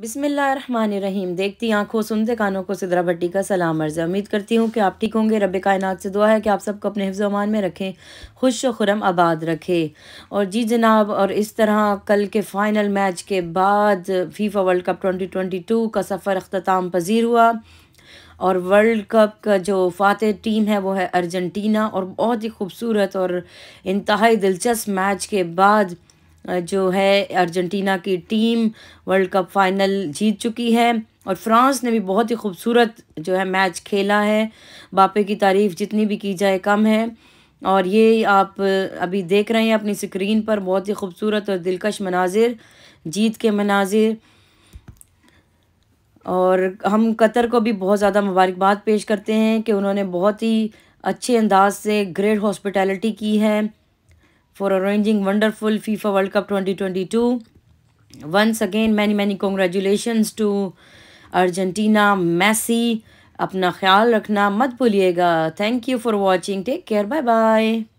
बिसमीम देखती आंखों सुनते कानों को सिदरा भट्टी का सलाम अर्ज़ उम्मीद करती हूँ कि आप ठीक होंगे रब कायनात से दुआ है कि आप सबको अपने हिफ्ज़ अमान में रखें खुश खुरम आबाद रखें और जी जनाब और इस तरह कल के फ़ाइनल मैच के बाद फीफा वर्ल्ड कप 2022 का सफ़र अख्ताम पजीर हुआ और वर्ल्ड कप का जो फातह टीम है वो है अर्जेंटीना और बहुत ही खूबसूरत और इंतहाई दिलचस्प मैच के बाद जो है अर्जेंटीना की टीम वर्ल्ड कप फाइनल जीत चुकी है और फ्रांस ने भी बहुत ही खूबसूरत जो है मैच खेला है बापे की तारीफ जितनी भी की जाए कम है और ये आप अभी देख रहे हैं अपनी स्क्रीन पर बहुत ही खूबसूरत और दिलकश मनाजिर जीत के मनाजिर और हम कतर को भी बहुत ज़्यादा मुबारकबाद पेश करते हैं कि उन्होंने बहुत ही अच्छे अंदाज से ग्रेट हॉस्पिटैलिटी की है for arranging wonderful FIFA World Cup 2022. Once again, many many congratulations to Argentina, Messi. अपना ख्याल रखना मत भूलिएगा thank you for watching take bye Bye